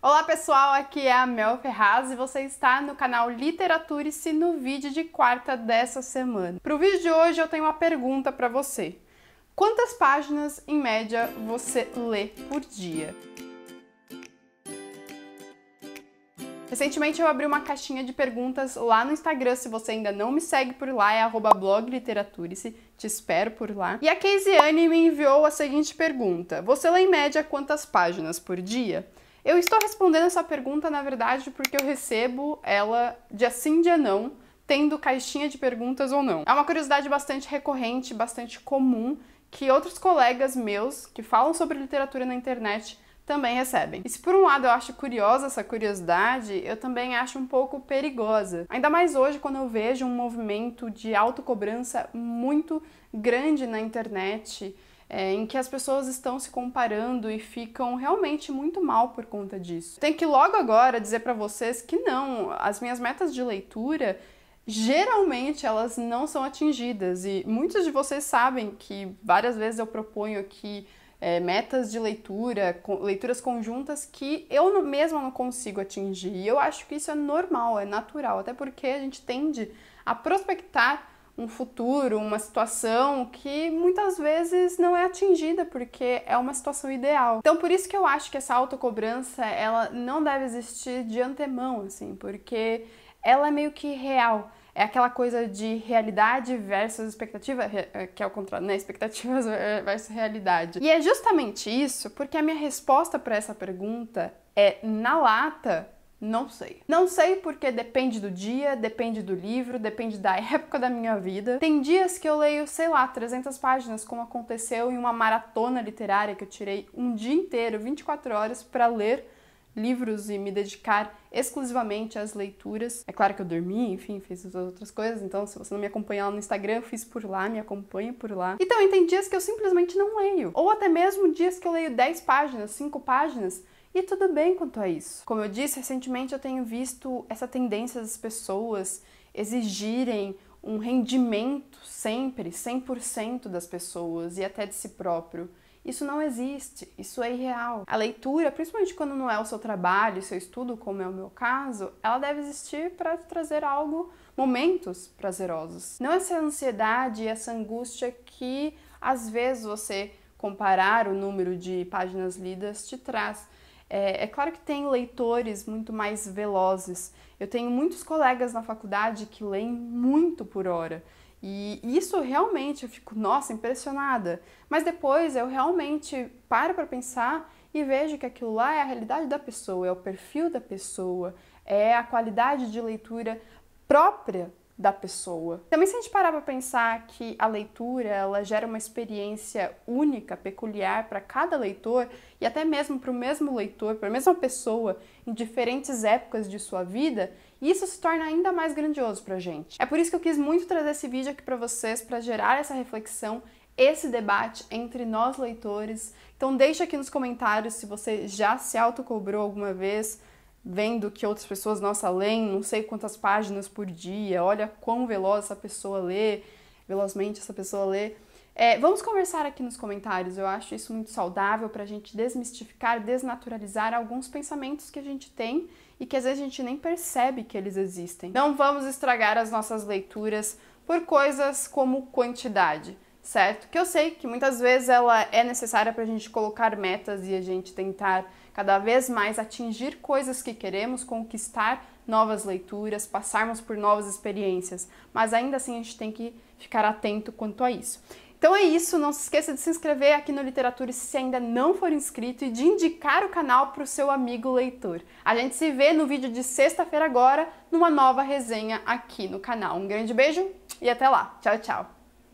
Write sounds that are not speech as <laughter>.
Olá pessoal, aqui é a Mel Ferraz e você está no canal Literaturice no vídeo de quarta dessa semana. Para o vídeo de hoje eu tenho uma pergunta para você. Quantas páginas em média você lê por dia? Recentemente eu abri uma caixinha de perguntas lá no Instagram, se você ainda não me segue por lá, é blogliteraturice, te espero por lá. E a Keisiane me enviou a seguinte pergunta, você lê em média quantas páginas por dia? Eu estou respondendo essa pergunta, na verdade, porque eu recebo ela dia sim, dia não, tendo caixinha de perguntas ou não. É uma curiosidade bastante recorrente, bastante comum, que outros colegas meus que falam sobre literatura na internet também recebem. E se por um lado eu acho curiosa essa curiosidade, eu também acho um pouco perigosa. Ainda mais hoje quando eu vejo um movimento de autocobrança muito grande na internet é, em que as pessoas estão se comparando e ficam realmente muito mal por conta disso. Tem que logo agora dizer para vocês que não, as minhas metas de leitura geralmente elas não são atingidas e muitos de vocês sabem que várias vezes eu proponho aqui é, metas de leitura, leituras conjuntas que eu mesma não consigo atingir. E eu acho que isso é normal, é natural, até porque a gente tende a prospectar um futuro, uma situação que muitas vezes não é atingida porque é uma situação ideal. Então por isso que eu acho que essa autocobrança, ela não deve existir de antemão, assim, porque ela é meio que real. É aquela coisa de realidade versus expectativa, eh, que é o contrário, né? Expectativas <laughs> versus realidade. E é justamente isso porque a minha resposta para essa pergunta é na lata não sei. Não sei porque depende do dia, depende do livro, depende da <laughs> época da minha vida. Tem dias que eu leio, sei lá, 300 páginas, como aconteceu em uma maratona literária que eu tirei um dia inteiro, 24 horas, para ler livros e me dedicar exclusivamente às leituras. É claro que eu dormi, enfim, fiz as outras coisas, então se você não me acompanha lá no Instagram, eu fiz por lá, me acompanha por lá. Então, e também tem dias que eu simplesmente não leio, ou até mesmo dias que eu leio 10 páginas, 5 páginas e tudo bem quanto a isso. Como eu disse, recentemente eu tenho visto essa tendência das pessoas exigirem um rendimento sempre, 100% das pessoas e até de si próprio. Isso não existe, isso é irreal. A leitura, principalmente quando não é o seu trabalho, seu estudo, como é o meu caso, ela deve existir para trazer algo, momentos prazerosos. Não essa ansiedade, essa angústia que às vezes você comparar o número de páginas lidas te traz. É, é, claro que tem leitores muito mais velozes. Eu tenho muitos colegas na faculdade que leem muito por hora. E isso realmente eu fico, nossa, impressionada. Mas depois eu realmente paro para pensar e vejo que aquilo lá é a realidade da pessoa, é o perfil da pessoa, é a qualidade de leitura própria da pessoa. Também se a gente parar para pensar que a leitura, ela gera uma experiência única, peculiar para cada leitor e até mesmo para o mesmo leitor, para a mesma pessoa em diferentes épocas de sua vida, isso se torna ainda mais grandioso para gente. É por isso que eu quis muito trazer esse vídeo aqui para vocês para gerar essa reflexão esse debate entre nós leitores. Então deixa aqui nos comentários se você já se autocobrou alguma vez, vendo que outras pessoas, nossa, leem não sei quantas páginas por dia, olha quão veloz essa pessoa lê, velozmente essa pessoa lê. É, vamos conversar aqui nos comentários, eu acho isso muito saudável para a gente desmistificar, desnaturalizar alguns pensamentos que a gente tem e que às vezes a gente nem percebe que eles existem. Não vamos estragar as nossas leituras por coisas como quantidade certo? Que eu sei que muitas vezes ela é necessária para a gente colocar metas e a gente tentar cada vez mais atingir coisas que queremos, conquistar novas leituras, passarmos por novas experiências, mas ainda assim a gente tem que ficar atento quanto a isso. Então é isso, não se esqueça de se inscrever aqui no Literatura se ainda não for inscrito e de indicar o canal para o seu amigo leitor. A gente se vê no vídeo de sexta-feira agora, numa nova resenha aqui no canal. Um grande beijo e até lá. Tchau, tchau.